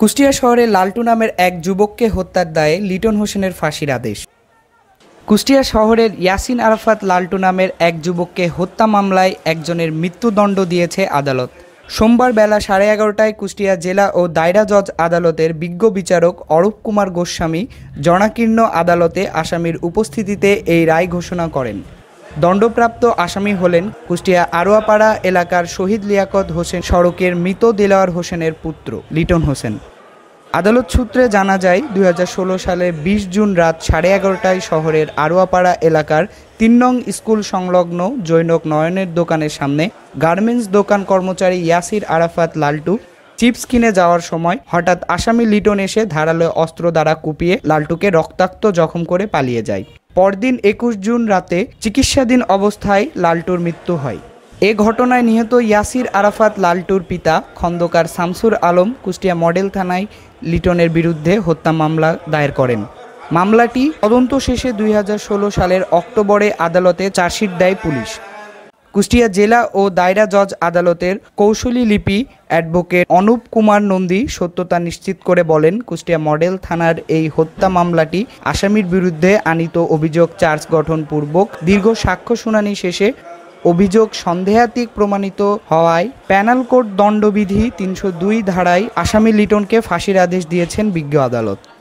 কুষ্টিয়া শহরে লালটু নামের এক যুবককে হত্যার দায়ে লিটন হোসেনের ফাঁসির আদেশ কুষ্টিয়া শহরের ইয়াসিন আরাফাত লালটু নামের এক যুবককে হত্যা মামলায় একজনের মৃত্যুদণ্ড দিয়েছে আদালত সোমবার বেলা সাড়ে এগারোটায় কুষ্টিয়া জেলা ও দায়রা জজ আদালতের বিজ্ঞ বিচারক অরূপ কুমার গোস্বামী জনাকীর্ণ আদালতে আসামির উপস্থিতিতে এই রায় ঘোষণা করেন দণ্ডপ্রাপ্ত আসামি হলেন কুষ্টিয়া আরোয়াপাড়া এলাকার শহীদ লিয়াকত হোসেন সড়কের মৃত দিলাওয়ার হোসেনের পুত্র লিটন হোসেন আদালত সূত্রে জানা যায় দুই সালে ২০ জুন রাত সাড়ে এগারোটায় শহরের আরোয়াপাড়া এলাকার তিন নং স্কুল সংলগ্ন জৈনক নয়নের দোকানের সামনে গার্মেন্টস দোকান কর্মচারী ইয়াসির আরাফাত লালটু চিপস কিনে যাওয়ার সময় হঠাৎ আসামি লিটন এসে ধারালো অস্ত্র দ্বারা কুপিয়ে লালটুকে রক্তাক্ত জখম করে পালিয়ে যায় পরদিন একুশ জুন রাতে চিকিৎসাধীন অবস্থায় লালটুর মৃত্যু হয় এ ঘটনায় নিহত ইয়াসির আরাফাত লালটুর পিতা খন্দকার শামসুর আলম কুষ্টিয়া মডেল থানায় লিটনের বিরুদ্ধে হত্যা মামলা দায়ের করেন মামলাটি তদন্ত শেষে দুই সালের অক্টোবরে আদালতে চার্জশিট দেয় পুলিশ কুষ্টিয়া জেলা ও দায়রা জজ আদালতের কৌশলী লিপি অ্যাডভোকেট অনুপ কুমার নন্দী সত্যতা নিশ্চিত করে বলেন কুষ্টিয়া মডেল থানার এই হত্যা মামলাটি আসামির বিরুদ্ধে আনিত অভিযোগ চার্জ গঠন পূর্বক দীর্ঘ সাক্ষ্য শুনানি শেষে অভিযোগ সন্দেহাতিক প্রমাণিত হওয়ায় প্যানাল কোর্ট দণ্ডবিধি তিনশো দুই ধারায় আসামি লিটনকে ফাঁসির আদেশ দিয়েছেন বিজ্ঞ আদালত